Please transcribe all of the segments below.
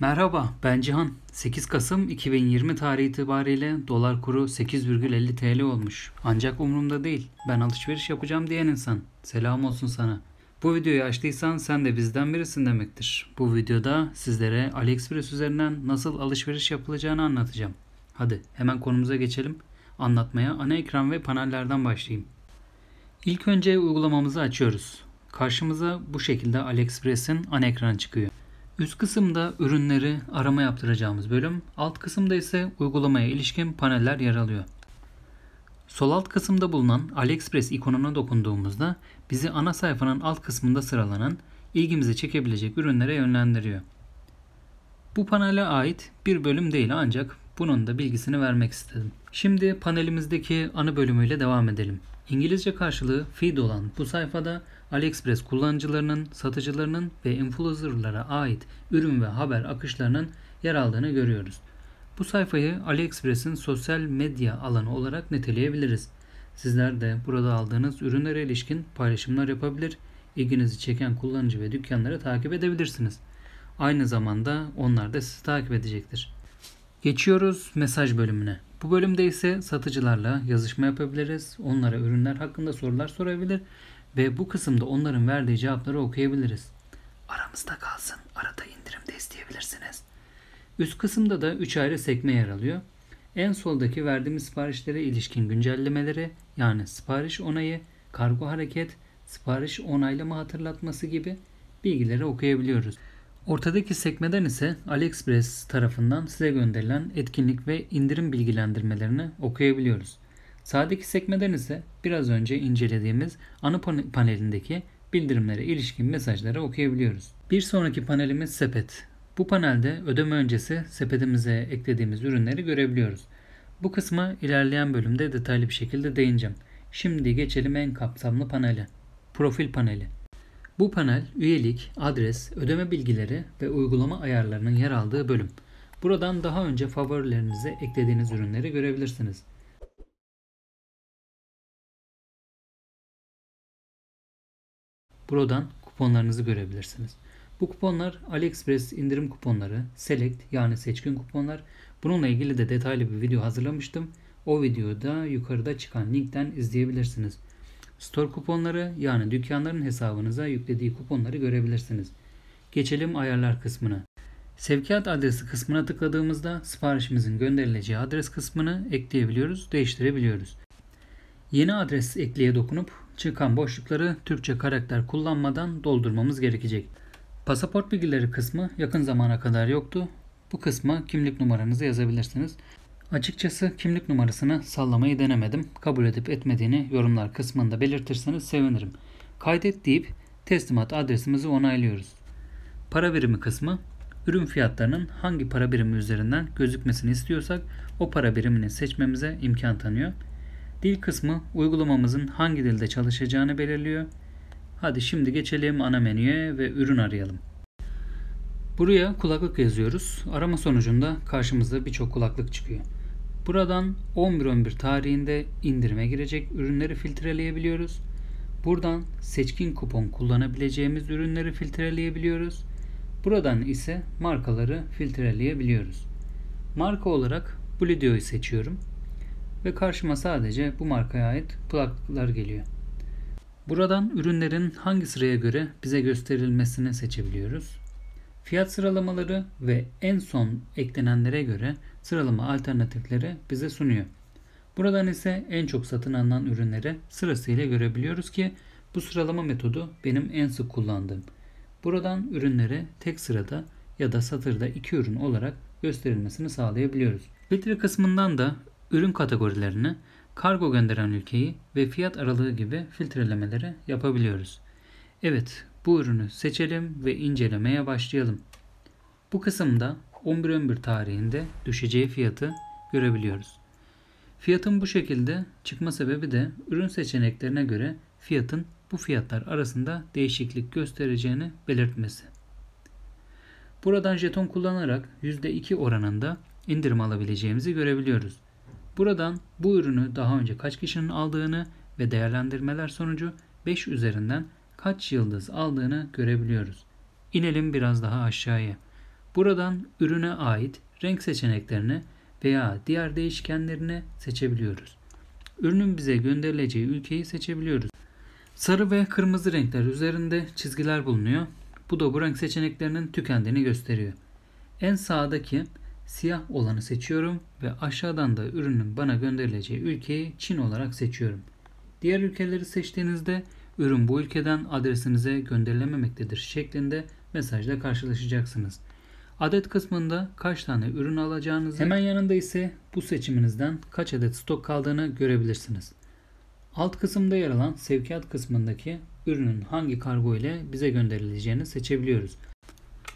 Merhaba, ben Cihan. 8 Kasım 2020 tarihi itibariyle dolar kuru 8,50 TL olmuş. Ancak umurumda değil. Ben alışveriş yapacağım diyen insan. Selam olsun sana. Bu videoyu açtıysan sen de bizden birisin demektir. Bu videoda sizlere AliExpress üzerinden nasıl alışveriş yapılacağını anlatacağım. Hadi hemen konumuza geçelim. Anlatmaya ana ekran ve panellerden başlayayım. İlk önce uygulamamızı açıyoruz. Karşımıza bu şekilde AliExpress'in ana ekranı çıkıyor. Üst kısımda ürünleri arama yaptıracağımız bölüm, alt kısımda ise uygulamaya ilişkin paneller yer alıyor. Sol alt kısımda bulunan AliExpress ikonuna dokunduğumuzda bizi ana sayfanın alt kısmında sıralanan ilgimizi çekebilecek ürünlere yönlendiriyor. Bu panele ait bir bölüm değil ancak bunun da bilgisini vermek istedim. Şimdi panelimizdeki ana bölümüyle devam edelim. İngilizce karşılığı feed olan bu sayfada AliExpress kullanıcılarının, satıcılarının ve influencerlara ait ürün ve haber akışlarının yer aldığını görüyoruz. Bu sayfayı AliExpress'in sosyal medya alanı olarak niteleyebiliriz. Sizler de burada aldığınız ürünlere ilişkin paylaşımlar yapabilir, ilginizi çeken kullanıcı ve dükkanları takip edebilirsiniz. Aynı zamanda onlar da sizi takip edecektir. Geçiyoruz mesaj bölümüne. Bu bölümde ise satıcılarla yazışma yapabiliriz. Onlara ürünler hakkında sorular sorabilir ve bu kısımda onların verdiği cevapları okuyabiliriz. Aramızda kalsın. Arada indirim de isteyebilirsiniz. Üst kısımda da 3 ayrı sekme yer alıyor. En soldaki verdiğimiz siparişlere ilişkin güncellemeleri yani sipariş onayı, kargo hareket, sipariş onaylama hatırlatması gibi bilgileri okuyabiliyoruz. Ortadaki sekmeden ise AliExpress tarafından size gönderilen etkinlik ve indirim bilgilendirmelerini okuyabiliyoruz. Sağdaki sekmeden ise biraz önce incelediğimiz anı panelindeki bildirimlere ilişkin mesajları okuyabiliyoruz. Bir sonraki panelimiz sepet. Bu panelde ödeme öncesi sepetimize eklediğimiz ürünleri görebiliyoruz. Bu kısma ilerleyen bölümde detaylı bir şekilde değineceğim. Şimdi geçelim en kapsamlı panele. Profil paneli. Bu panel üyelik, adres, ödeme bilgileri ve uygulama ayarlarının yer aldığı bölüm. Buradan daha önce favorilerinize eklediğiniz ürünleri görebilirsiniz. Buradan kuponlarınızı görebilirsiniz. Bu kuponlar AliExpress indirim kuponları, Select yani seçkin kuponlar. Bununla ilgili de detaylı bir video hazırlamıştım. O videoda yukarıda çıkan linkten izleyebilirsiniz. Store kuponları yani dükkanların hesabınıza yüklediği kuponları görebilirsiniz. Geçelim ayarlar kısmına. Sevkiyat adresi kısmına tıkladığımızda siparişimizin gönderileceği adres kısmını ekleyebiliyoruz, değiştirebiliyoruz. Yeni adres ekleye dokunup çıkan boşlukları Türkçe karakter kullanmadan doldurmamız gerekecek. Pasaport bilgileri kısmı yakın zamana kadar yoktu. Bu kısma kimlik numaranızı yazabilirsiniz. Açıkçası kimlik numarasını sallamayı denemedim. Kabul edip etmediğini yorumlar kısmında belirtirseniz sevinirim. Kaydet deyip teslimat adresimizi onaylıyoruz. Para birimi kısmı ürün fiyatlarının hangi para birimi üzerinden gözükmesini istiyorsak o para birimini seçmemize imkan tanıyor. Dil kısmı uygulamamızın hangi dilde çalışacağını belirliyor. Hadi şimdi geçelim ana menüye ve ürün arayalım. Buraya kulaklık yazıyoruz. Arama sonucunda karşımızda birçok kulaklık çıkıyor. Buradan 11.11 tarihinde indirime girecek ürünleri filtreleyebiliyoruz. Buradan seçkin kupon kullanabileceğimiz ürünleri filtreleyebiliyoruz. Buradan ise markaları filtreleyebiliyoruz. Marka olarak Bluedio'yu seçiyorum ve karşıma sadece bu markaya ait plaklar geliyor. Buradan ürünlerin hangi sıraya göre bize gösterilmesini seçebiliyoruz. Fiyat sıralamaları ve en son eklenenlere göre sıralama alternatifleri bize sunuyor. Buradan ise en çok satın alınan ürünleri sırasıyla görebiliyoruz ki bu sıralama metodu benim en sık kullandığım. Buradan ürünleri tek sırada ya da satırda iki ürün olarak gösterilmesini sağlayabiliyoruz. Filtre kısmından da ürün kategorilerini, kargo gönderen ülkeyi ve fiyat aralığı gibi filtrelemeleri yapabiliyoruz. Evet, bu ürünü seçelim ve incelemeye başlayalım. Bu kısımda 11.11 tarihinde düşeceği fiyatı görebiliyoruz. Fiyatın bu şekilde çıkma sebebi de ürün seçeneklerine göre fiyatın bu fiyatlar arasında değişiklik göstereceğini belirtmesi. Buradan jeton kullanarak %2 oranında indirim alabileceğimizi görebiliyoruz. Buradan bu ürünü daha önce kaç kişinin aldığını ve değerlendirmeler sonucu 5 üzerinden kaç yıldız aldığını görebiliyoruz. İnelim biraz daha aşağıya. Buradan ürüne ait renk seçeneklerini veya diğer değişkenlerini seçebiliyoruz. Ürünün bize gönderileceği ülkeyi seçebiliyoruz. Sarı ve kırmızı renkler üzerinde çizgiler bulunuyor. Bu da bu renk seçeneklerinin tükendiğini gösteriyor. En sağdaki siyah olanı seçiyorum ve aşağıdan da ürünün bana gönderileceği ülkeyi Çin olarak seçiyorum. Diğer ülkeleri seçtiğinizde ürün bu ülkeden adresinize gönderilememektedir şeklinde mesajla karşılaşacaksınız. Adet kısmında kaç tane ürün alacağınızı, hemen yanında ise bu seçiminizden kaç adet stok kaldığını görebilirsiniz. Alt kısımda yer alan sevkiyat kısmındaki ürünün hangi kargo ile bize gönderileceğini seçebiliyoruz.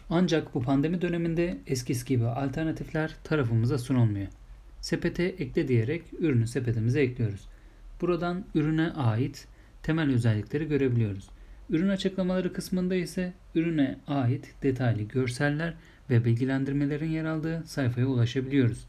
Ancak bu pandemi döneminde eskisi gibi alternatifler tarafımıza sunulmuyor. Sepete ekle diyerek ürünü sepetimize ekliyoruz. Buradan ürüne ait temel özellikleri görebiliyoruz. Ürün açıklamaları kısmında ise ürüne ait detaylı görseller ve bilgilendirmelerin yer aldığı sayfaya ulaşabiliyoruz.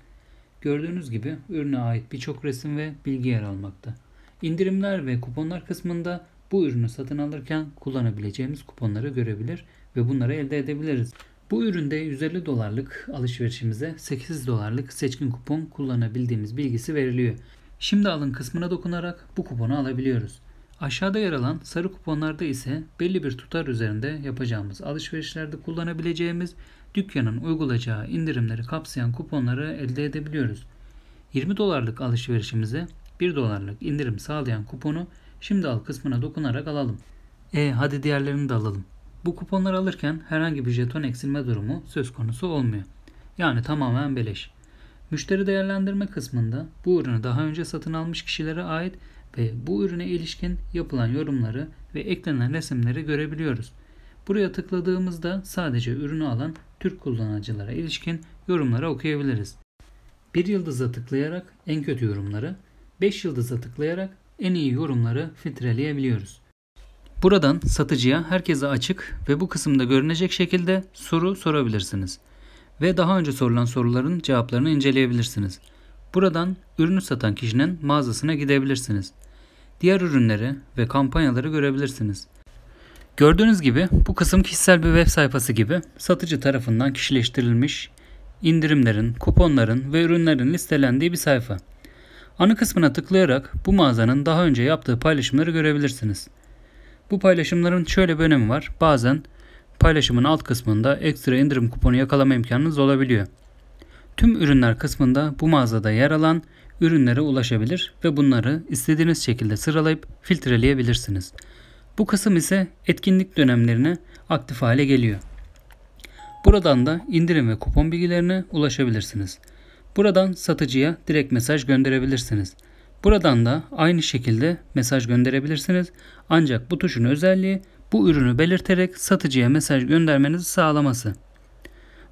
Gördüğünüz gibi ürüne ait birçok resim ve bilgi yer almakta. İndirimler ve kuponlar kısmında bu ürünü satın alırken kullanabileceğimiz kuponları görebilir ve bunları elde edebiliriz. Bu üründe 150 dolarlık alışverişimize 800 dolarlık seçkin kupon kullanabildiğimiz bilgisi veriliyor. Şimdi alın kısmına dokunarak bu kuponu alabiliyoruz. Aşağıda yer alan sarı kuponlarda ise belli bir tutar üzerinde yapacağımız alışverişlerde kullanabileceğimiz dükkanın uygulayacağı indirimleri kapsayan kuponları elde edebiliyoruz. 20 dolarlık alışverişimize 1 dolarlık indirim sağlayan kuponu şimdi al kısmına dokunarak alalım. E hadi diğerlerini de alalım. Bu kuponları alırken herhangi bir jeton eksilme durumu söz konusu olmuyor. Yani tamamen beleş. Müşteri değerlendirme kısmında bu ürünü daha önce satın almış kişilere ait ve bu ürüne ilişkin yapılan yorumları ve eklenen resimleri görebiliyoruz. Buraya tıkladığımızda sadece ürünü alan Türk kullanıcılara ilişkin yorumları okuyabiliriz. 1 yıldıza tıklayarak en kötü yorumları, 5 yıldıza tıklayarak en iyi yorumları filtreleyebiliyoruz. Buradan satıcıya herkese açık ve bu kısımda görünecek şekilde soru sorabilirsiniz. Ve daha önce sorulan soruların cevaplarını inceleyebilirsiniz. Buradan ürünü satan kişinin mağazasına gidebilirsiniz. Diğer ürünleri ve kampanyaları görebilirsiniz. Gördüğünüz gibi bu kısım kişisel bir web sayfası gibi satıcı tarafından kişileştirilmiş indirimlerin, kuponların ve ürünlerin listelendiği bir sayfa. Anı kısmına tıklayarak bu mağazanın daha önce yaptığı paylaşımları görebilirsiniz. Bu paylaşımların şöyle bir önemi var. Bazen paylaşımın alt kısmında ekstra indirim kuponu yakalama imkanınız olabiliyor. Tüm ürünler kısmında bu mağazada yer alan ürünlere ulaşabilir ve bunları istediğiniz şekilde sıralayıp filtreleyebilirsiniz. Bu kısım ise etkinlik dönemlerine aktif hale geliyor. Buradan da indirim ve kupon bilgilerine ulaşabilirsiniz. Buradan satıcıya direkt mesaj gönderebilirsiniz. Buradan da aynı şekilde mesaj gönderebilirsiniz. Ancak bu tuşun özelliği bu ürünü belirterek satıcıya mesaj göndermenizi sağlaması.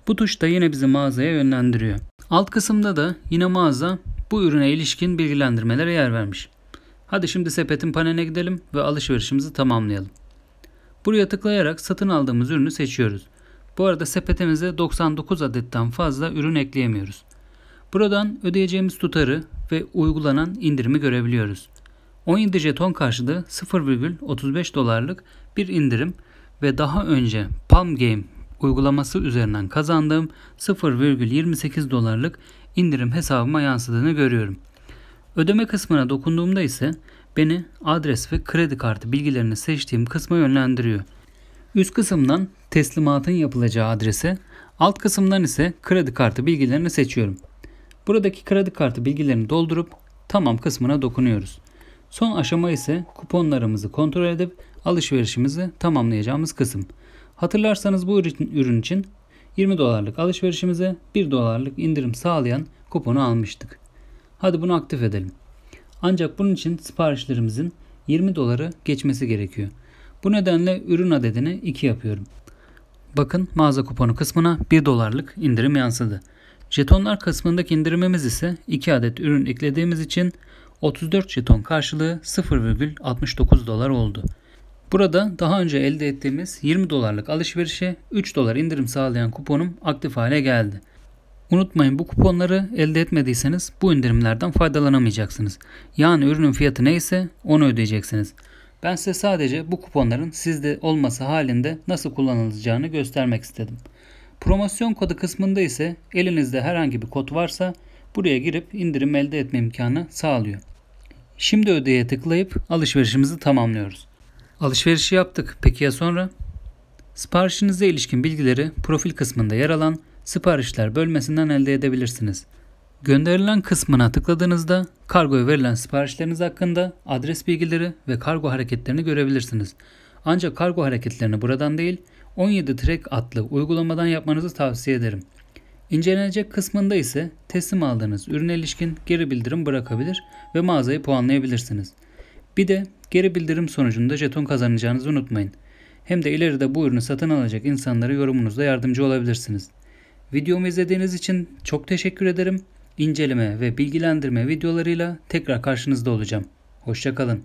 Bu tuş da yine bizi mağazaya yönlendiriyor. Alt kısımda da yine mağaza bu ürüne ilişkin bilgilendirmelere yer vermiş. Hadi şimdi sepetin panene gidelim ve alışverişimizi tamamlayalım. Buraya tıklayarak satın aldığımız ürünü seçiyoruz. Bu arada sepetimize 99 adetten fazla ürün ekleyemiyoruz. Buradan ödeyeceğimiz tutarı ve uygulanan indirimi görebiliyoruz. 17 jeton karşılığı 0,35 dolarlık bir indirim ve daha önce Palm Game uygulaması üzerinden kazandığım 0,28 dolarlık indirim hesabıma yansıdığını görüyorum. Ödeme kısmına dokunduğumda ise beni adres ve kredi kartı bilgilerini seçtiğim kısma yönlendiriyor. Üst kısımdan teslimatın yapılacağı adrese, alt kısımdan ise kredi kartı bilgilerini seçiyorum. Buradaki kredi kartı bilgilerini doldurup tamam kısmına dokunuyoruz. Son aşama ise kuponlarımızı kontrol edip alışverişimizi tamamlayacağımız kısım. Hatırlarsanız bu ürün için 20 dolarlık alışverişimize 1 dolarlık indirim sağlayan kuponu almıştık. Hadi bunu aktif edelim. Ancak bunun için siparişlerimizin 20 doları geçmesi gerekiyor. Bu nedenle ürün adedini 2 yapıyorum. Bakın mağaza kuponu kısmına 1 dolarlık indirim yansıdı. Jetonlar kısmındaki indirimimiz ise 2 adet ürün eklediğimiz için 34 jeton karşılığı 0,69 dolar oldu. Burada daha önce elde ettiğimiz 20 dolarlık alışverişe 3 dolar indirim sağlayan kuponum aktif hale geldi. Unutmayın bu kuponları elde etmediyseniz bu indirimlerden faydalanamayacaksınız. Yani ürünün fiyatı neyse onu ödeyeceksiniz. Ben size sadece bu kuponların sizde olması halinde nasıl kullanılacağını göstermek istedim. Promosyon kodu kısmında ise elinizde herhangi bir kod varsa buraya girip indirim elde etme imkanı sağlıyor. Şimdi ödeye tıklayıp alışverişimizi tamamlıyoruz. Alışverişi yaptık. Peki ya sonra? Siparişinize ilişkin bilgileri profil kısmında yer alan siparişler bölmesinden elde edebilirsiniz. Gönderilen kısmına tıkladığınızda kargoya verilen siparişleriniz hakkında adres bilgileri ve kargo hareketlerini görebilirsiniz. Ancak kargo hareketlerini buradan değil 17 trek adlı uygulamadan yapmanızı tavsiye ederim. İncelenecek kısmında ise teslim aldığınız ürüne ilişkin geri bildirim bırakabilir ve mağazayı puanlayabilirsiniz. Bir de geri bildirim sonucunda jeton kazanacağınızı unutmayın. Hem de ileride bu ürünü satın alacak insanlara yorumunuzda yardımcı olabilirsiniz. Videomu izlediğiniz için çok teşekkür ederim. İnceleme ve bilgilendirme videolarıyla tekrar karşınızda olacağım. Hoşçakalın.